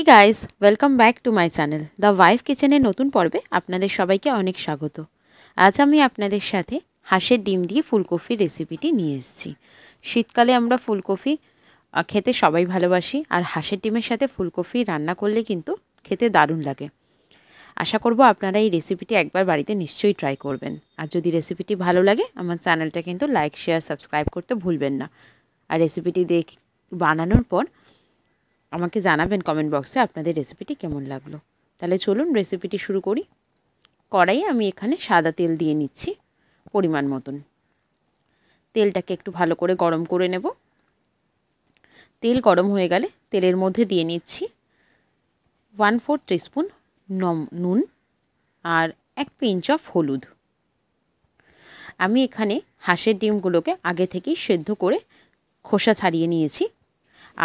he guys welcome back to my channel the wife কিচেনের নতুন পর্বে আপনাদের সবাইকে অনেক স্বাগত আজ আমি আপনাদের সাথে হাঁসের ডিম দিয়ে ফুলকপির রেসিপিটি নিয়ে এসেছি শীতকালে আমরা ফুলকপি খেতে সবাই ভালোবাসি আর হাঁসের ডিমের সাথে ফুলকপি রান্না করলে কিন্তু খেতে দারুণ লাগে আশা করব আপনারা এই রেসিপিটি একবার বাড়িতে নিশ্চয়ই ট্রাই করবেন আর যদি রেসিপিটি ভালো লাগে আমার চ্যানেলটা কিন্তু লাইক শেয়ার সাবস্ক্রাইব করতে ভুলবেন না আর রেসিপিটি দেখ বানানোর পর আমাকে জানাবেন কমেন্ট বক্সে আপনাদের রেসিপিটি কেমন লাগলো তাহলে চলুন রেসিপিটি শুরু করি কড়াইয়ে আমি এখানে সাদা তেল দিয়ে নিচ্ছি পরিমাণ মতন তেলটাকে একটু ভালো করে গরম করে নেব তেল গরম হয়ে গেলে তেলের মধ্যে দিয়ে নিচ্ছি ওয়ান ফোর টিস্পুন নম নুন আর এক পিঞ্চ অফ হলুদ আমি এখানে হাঁসের ডিমগুলোকে আগে থেকেই সেদ্ধ করে খোসা ছাড়িয়ে নিয়েছি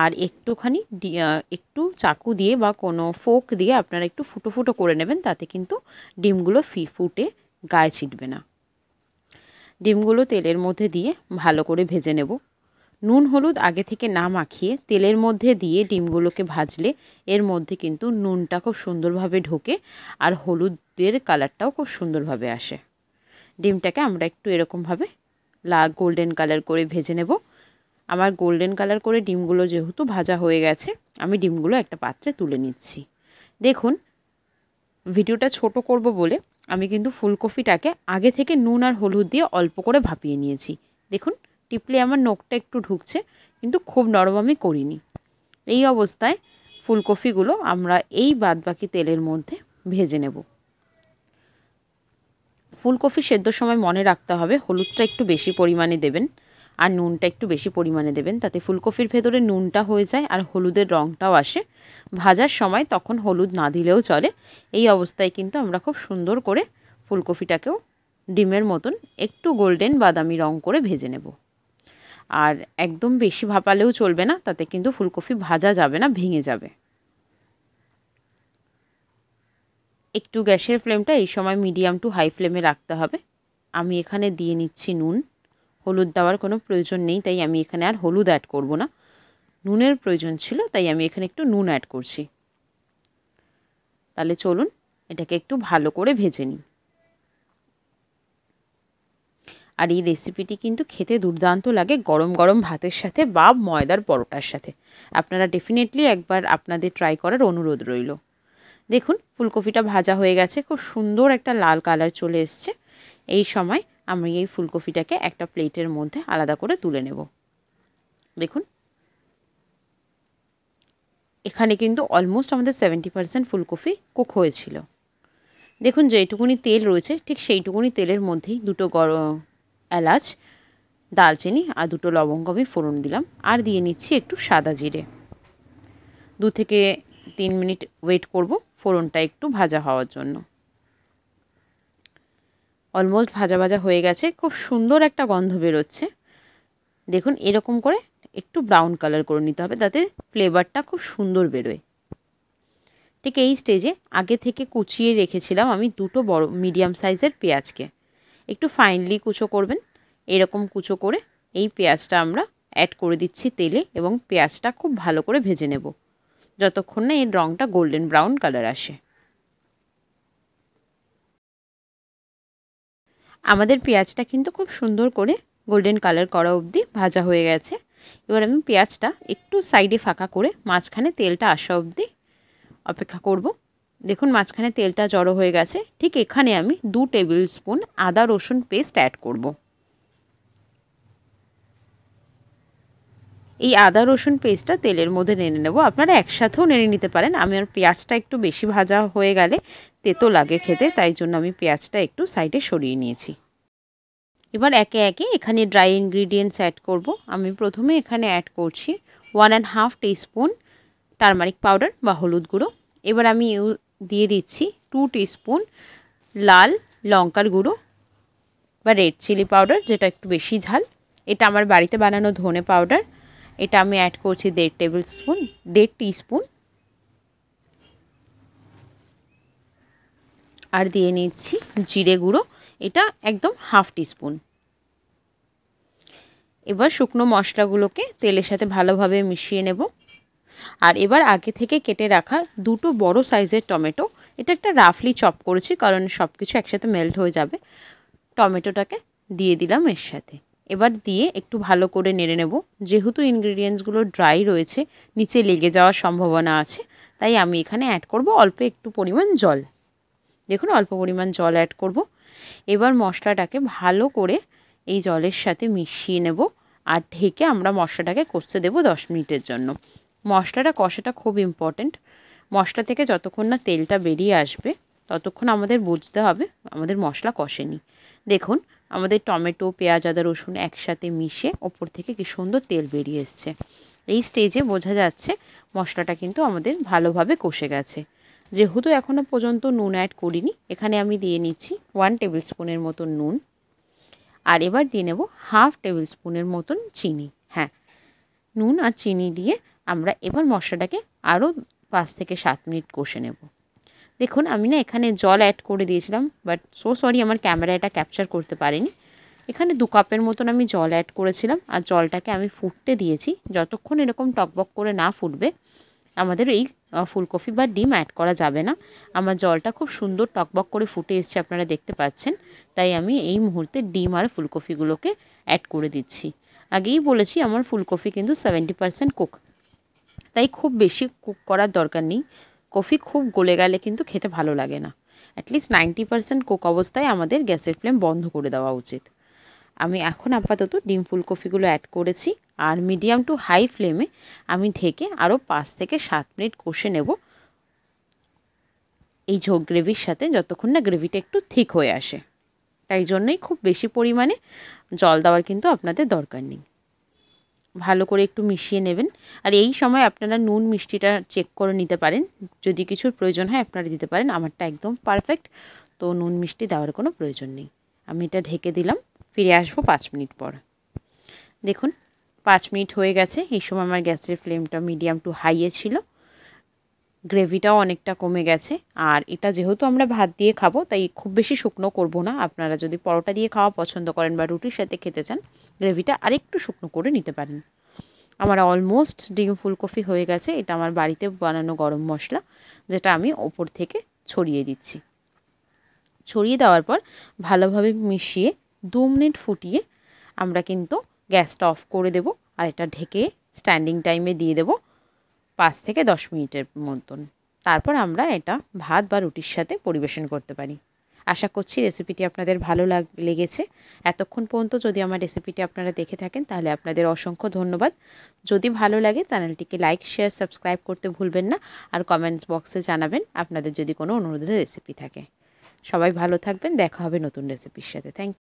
আর একটুখানি একটু চাকু দিয়ে বা কোনো ফোক দিয়ে আপনারা একটু ফুটো ফুটো করে নেবেন তাতে কিন্তু ডিমগুলো ফি ফুটে গায়ে ছিটবে না ডিমগুলো তেলের মধ্যে দিয়ে ভালো করে ভেজে নেব নুন হলুদ আগে থেকে না মাখিয়ে তেলের মধ্যে দিয়ে ডিমগুলোকে ভাজলে এর মধ্যে কিন্তু নুনটা খুব সুন্দরভাবে ঢোকে আর হলুদের কালারটাও খুব সুন্দরভাবে আসে ডিমটাকে আমরা একটু এরকমভাবে লাল গোল্ডেন কালার করে ভেজে নেব আমার গোল্ডেন কালার করে ডিমগুলো যেহেতু ভাজা হয়ে গেছে আমি ডিমগুলো একটা পাত্রে তুলে নিচ্ছি দেখুন ভিডিওটা ছোট করব বলে আমি কিন্তু ফুলকপিটাকে আগে থেকে নুন আর হলুদ দিয়ে অল্প করে ভাপিয়ে নিয়েছি দেখুন টিপলে আমার নখটা একটু ঢুকছে কিন্তু খুব নরম আমি করিনি এই অবস্থায় ফুলকপিগুলো আমরা এই বাদবাকি তেলের মধ্যে ভেজে নেব ফুলকপি সেদ্ধর সময় মনে রাখতে হবে হলুদটা একটু বেশি পরিমাণে দেবেন আর নুনটা একটু বেশি পরিমাণে দেবেন তাতে ফুলকপির ভেতরে নুনটা হয়ে যায় আর হলুদের রঙটাও আসে ভাজার সময় তখন হলুদ না দিলেও চলে এই অবস্থায় কিন্তু আমরা খুব সুন্দর করে ফুলকপিটাকেও ডিমের মতন একটু গোল্ডেন বাদামি রং করে ভেজে নেব আর একদম বেশি ভাপালেও চলবে না তাতে কিন্তু ফুলকপি ভাজা যাবে না ভেঙে যাবে একটু গ্যাসের ফ্লেমটা এই সময় মিডিয়াম টু হাই ফ্লেমে রাখতে হবে আমি এখানে দিয়ে নিচ্ছি নুন হলুদ দেওয়ার কোনো প্রয়োজন নেই তাই আমি এখানে আর হলুদ অ্যাড করব না নুনের প্রয়োজন ছিল তাই আমি এখানে একটু নুন অ্যাড করছি তাহলে চলুন এটাকে একটু ভালো করে ভেজে নিন আর এই রেসিপিটি কিন্তু খেতে দুর্দান্ত লাগে গরম গরম ভাতের সাথে বা ময়দার পরোটার সাথে আপনারা ডেফিনেটলি একবার আপনাদের ট্রাই করার অনুরোধ রইল দেখুন ফুলকপিটা ভাজা হয়ে গেছে খুব সুন্দর একটা লাল কালার চলে এসছে এই সময় আমি এই ফুলকপিটাকে একটা প্লেটের মধ্যে আলাদা করে তুলে নেব দেখুন এখানে কিন্তু অলমোস্ট আমাদের সেভেন্টি পারসেন্ট ফুলকপি কুক হয়েছিল দেখুন যেটুকুনি তেল রয়েছে ঠিক সেইটুকুনি তেলের মধ্যেই দুটো গর এলাচ দালচিনি আর দুটো লবঙ্গ আমি ফোড়ন দিলাম আর দিয়ে নিচ্ছি একটু সাদা জিরে দু থেকে তিন মিনিট ওয়েট করব ফোড়নটা একটু ভাজা হওয়ার জন্য অলমোস্ট ভাজা ভাজা হয়ে গেছে খুব সুন্দর একটা গন্ধ বেরোচ্ছে দেখুন এরকম করে একটু ব্রাউন কালার করে নিতে হবে তাতে ফ্লেভারটা খুব সুন্দর বেরোয় ঠিক এই স্টেজে আগে থেকে কুচিয়ে রেখেছিলাম আমি দুটো বড় মিডিয়াম সাইজের পেঁয়াজকে একটু ফাইনলি কুচো করবেন এরকম কুচো করে এই পেঁয়াজটা আমরা অ্যাড করে দিচ্ছি তেলে এবং পেঁয়াজটা খুব ভালো করে ভেজে নেব যতক্ষণ না এর রঙটা গোল্ডেন ব্রাউন কালার আসে আমাদের পেঁয়াজটা কিন্তু খুব সুন্দর করে গোল্ডেন কালার করা অবধি ভাজা হয়ে গেছে এবার আমি পেঁয়াজটা একটু সাইডে ফাঁকা করে মাঝখানে তেলটা আসা অবধি অপেক্ষা করব দেখুন মাঝখানে তেলটা জড়ো হয়ে গেছে ঠিক এখানে আমি দু টেবিল স্পুন আদা রসুন পেস্ট অ্যাড করবো এই আদা রসুন পেস্টটা তেলের মধ্যে নেড়ে নেব আপনারা একসাথেও নেড়ে নিতে পারেন আমার পেঁয়াজটা একটু বেশি ভাজা হয়ে গেলে তেতো লাগে খেতে তাই জন্য আমি পেঁয়াজটা একটু সাইডে সরিয়ে নিয়েছি এবার একে একে এখানে ড্রাই ইনগ্রিডিয়েন্টস অ্যাড করব আমি প্রথমে এখানে অ্যাড করছি one and half teaspoon turmeric powder বা হলুদ গুঁড়ো এবার আমি দিয়ে দিচ্ছি টু টিস্পুন লাল লঙ্কার গুঁড়ো বা রেড চিলি পাউডার যেটা একটু বেশি ঝাল এটা আমার বাড়িতে বানানো ধনে পাউডার এটা আমি অ্যাড করছি দেড় টেবিল স্পুন দেড় টিস্পুন আর দিয়ে নিচ্ছি জিরে গুঁড়ো এটা একদম হাফ টিস্পুন এবার শুকনো মশলাগুলোকে তেলের সাথে ভালোভাবে মিশিয়ে নেব আর এবার আগে থেকে কেটে রাখা দুটো বড় সাইজের টমেটো এটা একটা রাফলি চপ করেছি কারণ সব কিছু একসাথে মেল্ট হয়ে যাবে টমেটোটাকে দিয়ে দিলাম এর সাথে এবার দিয়ে একটু ভালো করে নেড়ে নেব যেহেতু ইনগ্রিডিয়েন্টসগুলো ড্রাই রয়েছে নিচে লেগে যাওয়ার সম্ভাবনা আছে তাই আমি এখানে অ্যাড করব অল্প একটু পরিমাণ জল দেখুন অল্প পরিমাণ জল অ্যাড করব এবার মশলাটাকে ভালো করে এই জলের সাথে মিশিয়ে নেব আর ঢেকে আমরা মশলাটাকে কষতে দেব দশ মিনিটের জন্য মশলাটা কষাটা খুব ইম্পর্ট্যান্ট মশলা থেকে যতক্ষণ না তেলটা বেরিয়ে আসবে ততক্ষণ আমাদের বুঝতে হবে আমাদের মশলা কষেনি দেখুন আমাদের টমেটো পেঁয়াজ আদা রসুন একসাথে মিশে ওপর থেকে কি সুন্দর তেল বেরিয়ে এসছে এই স্টেজে বোঝা যাচ্ছে মশলাটা কিন্তু আমাদের ভালোভাবে কষে গেছে যেহেতু এখনও পর্যন্ত নুন অ্যাড করিনি এখানে আমি দিয়ে নিচ্ছি ওয়ান টেবিল স্পুনের মতন নুন আর এবার দিয়ে নেব হাফ টেবিল স্পুনের মতন চিনি হ্যাঁ নুন আর চিনি দিয়ে আমরা এবার মশলাটাকে আরও পাঁচ থেকে সাত মিনিট কষে নেবো দেখুন আমি না এখানে জল অ্যাড করে দিয়েছিলাম বাট সো সরি আমার ক্যামেরা এটা ক্যাপচার করতে পারেনি এখানে দু কাপের মতন আমি জল অ্যাড করেছিলাম আর জলটাকে আমি ফুটতে দিয়েছি যতক্ষণ এরকম টকবক করে না ফুটবে আমাদের এই ফুলকপি বা ডিম অ্যাড করা যাবে না আমার জলটা খুব সুন্দর টকবক করে ফুটে এসছে আপনারা দেখতে পাচ্ছেন তাই আমি এই মুহূর্তে ডিম আর ফুলকপিগুলোকে অ্যাড করে দিচ্ছি আগেই বলেছি আমার ফুলকপি কিন্তু সেভেন্টি পারসেন্ট কুক তাই খুব বেশি কুক করার দরকার নেই কফি খুব গলে গেলে কিন্তু খেতে ভালো লাগে না অ্যাটলিস্ট নাইনটি পারসেন্ট কোক অবস্থায় আমাদের গ্যাসের ফ্লেম বন্ধ করে দেওয়া উচিত আমি এখন আপাতত ডিম কফিগুলো অ্যাড করেছি আর মিডিয়াম টু হাই ফ্লেমে আমি ঢেকে আরও পাঁচ থেকে সাত মিনিট কষে নেব এই ঝোঁক গ্রেভির সাথে যতক্ষণ না গ্রেভিটা একটু ঠিক হয়ে আসে তাই জন্যই খুব বেশি পরিমাণে জল দেওয়ার কিন্তু আপনাদের দরকার নেই ভালো করে একটু মিশিয়ে নেবেন আর এই সময় আপনারা নুন মিষ্টিটা চেক করে নিতে পারেন যদি কিছুর প্রয়োজন হয় আপনারা দিতে পারেন আমারটা একদম পারফেক্ট তো নুন মিষ্টি দেওয়ার কোনো প্রয়োজন নেই আমি এটা ঢেকে দিলাম ফিরে আসবো পাঁচ মিনিট পর দেখুন পাঁচ মিনিট হয়ে গেছে এই সময় আমার গ্যাসের ফ্লেমটা মিডিয়াম টু হাইয়ে ছিল গ্রেভিটাও অনেকটা কমে গেছে আর এটা যেহেতু আমরা ভাত দিয়ে খাবো তাই খুব বেশি শুকনো করব না আপনারা যদি পরোটা দিয়ে খাওয়া পছন্দ করেন বা রুটির সাথে খেতে চান গ্রেভিটা আরেকটু শুকনো করে নিতে পারেন আমার অলমোস্ট ডিম ফুলকপি হয়ে গেছে এটা আমার বাড়িতে বানানো গরম মশলা যেটা আমি ওপর থেকে ছড়িয়ে দিচ্ছি ছড়িয়ে দেওয়ার পর ভালোভাবে মিশিয়ে দু মিনিট ফুটিয়ে আমরা কিন্তু গ্যাসটা অফ করে দেব আর এটা ঢেকে স্ট্যান্ডিং টাইমে দিয়ে দেবো পাঁচ থেকে দশ মিনিটের মতন তারপর আমরা এটা ভাত বা রুটির সাথে পরিবেশন করতে পারি আশা করছি রেসিপিটি আপনাদের ভালো লাগ লেগেছে এতক্ষণ পর্যন্ত যদি আমার রেসিপিটি আপনারা দেখে থাকেন তাহলে আপনাদের অসংখ্য ধন্যবাদ যদি ভালো লাগে চ্যানেলটিকে লাইক শেয়ার সাবস্ক্রাইব করতে ভুলবেন না আর কমেন্ট বক্সে জানাবেন আপনাদের যদি কোনো অনুরোধের রেসিপি থাকে সবাই ভালো থাকবেন দেখা হবে নতুন রেসিপির সাথে থ্যাংক